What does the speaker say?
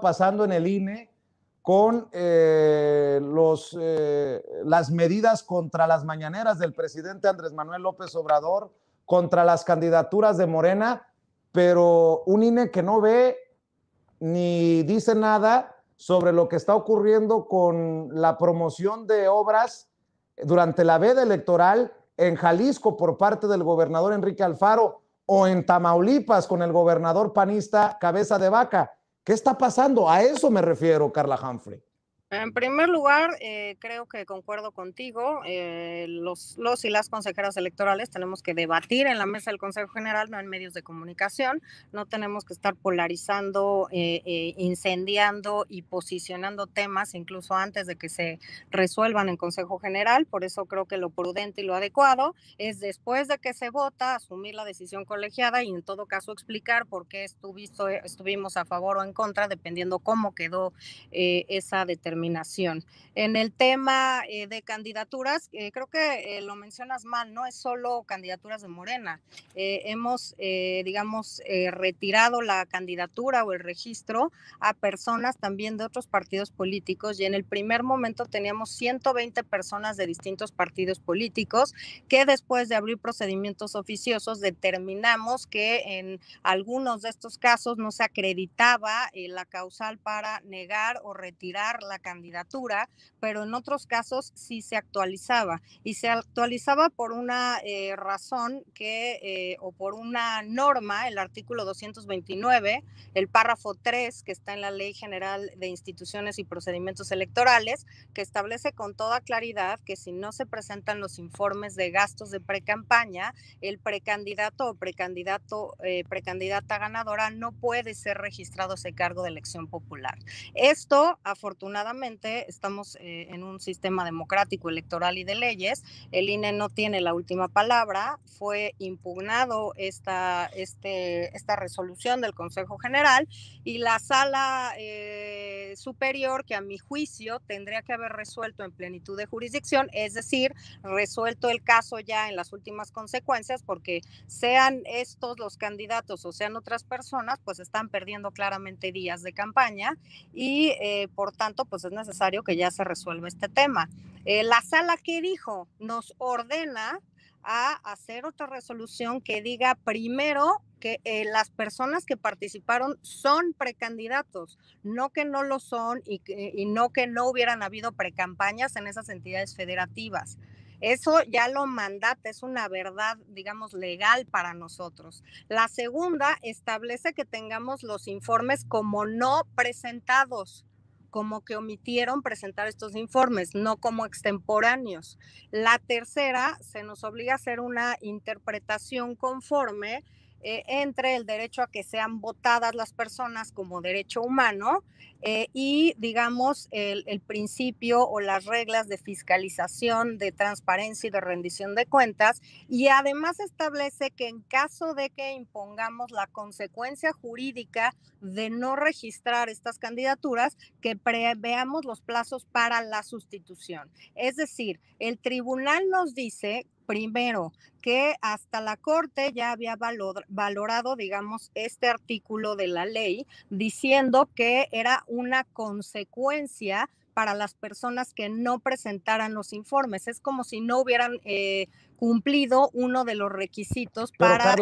pasando en el INE con eh, eh, las medidas contra las mañaneras del presidente Andrés Manuel López Obrador, contra las candidaturas de Morena, pero un INE que no ve ni dice nada sobre lo que está ocurriendo con la promoción de obras durante la veda electoral en Jalisco por parte del gobernador Enrique Alfaro o en Tamaulipas con el gobernador panista Cabeza de Vaca. ¿Qué está pasando? A eso me refiero, Carla Humphrey. En primer lugar, eh, creo que concuerdo contigo. Eh, los, los, y las consejeras electorales tenemos que debatir en la mesa del Consejo General, no en medios de comunicación. No tenemos que estar polarizando, eh, incendiando y posicionando temas incluso antes de que se resuelvan en Consejo General. Por eso creo que lo prudente y lo adecuado es después de que se vota asumir la decisión colegiada y en todo caso explicar por qué estuvimos a favor o en contra, dependiendo cómo quedó esa determinación en el tema eh, de candidaturas, eh, creo que eh, lo mencionas mal, no es solo candidaturas de Morena. hemos, digamos, retirado la candidatura o el registro a personas también de otros partidos políticos y en el primer momento teníamos 120 personas de distintos partidos políticos que después de abrir procedimientos oficiosos determinamos que en algunos de estos casos no se acreditaba la causal para negar o retirar la candidatura candidatura, pero en otros casos sí se actualizaba. Y se actualizaba por una eh, razón que, eh, o por una norma, el artículo 229, el párrafo 3 que está en la Ley General de Instituciones y Procedimientos Electorales, que establece con toda claridad que si no se presentan los informes de gastos de precampaña, el precandidato o precandidato, eh, precandidata ganadora no puede ser registrado ese cargo de elección popular. Esto, afortunadamente, estamos eh, en un sistema democrático, electoral y de leyes. El INE no tiene la última palabra. Fue impugnado esta, este, esta resolución del Consejo General y la sala eh, superior, que a mi juicio tendría que haber resuelto en plenitud de jurisdicción, es decir, resuelto el caso ya en las últimas consecuencias, porque sean estos los candidatos o sean otras personas, pues están perdiendo claramente días de campaña y eh, por tanto, pues necesario que ya se resuelva este tema. Eh, la sala que dijo nos ordena a hacer otra resolución que diga primero que eh, las personas que participaron son precandidatos, no que no lo son y, no que no hubieran habido precampañas en esas entidades federativas. Eso ya lo mandate es una verdad, digamos, legal para nosotros. La segunda establece que tengamos los informes como no presentados como que omitieron presentar estos informes, no como extemporáneos. La tercera, se nos obliga a hacer una interpretación conforme eh, entre el derecho a que sean votadas las personas como derecho humano eh, y, digamos, el, el, principio o las reglas de fiscalización, de transparencia y de rendición de cuentas. Y además establece que en caso de que impongamos la consecuencia jurídica de no registrar estas candidaturas, que preveamos los plazos para la sustitución. Es decir, el tribunal nos dice Primero, que hasta la Corte ya había valorado, digamos, este artículo de la ley, diciendo que era una consecuencia para las personas que no presentaran los informes. Es como si no hubieran eh, cumplido uno de los requisitos para...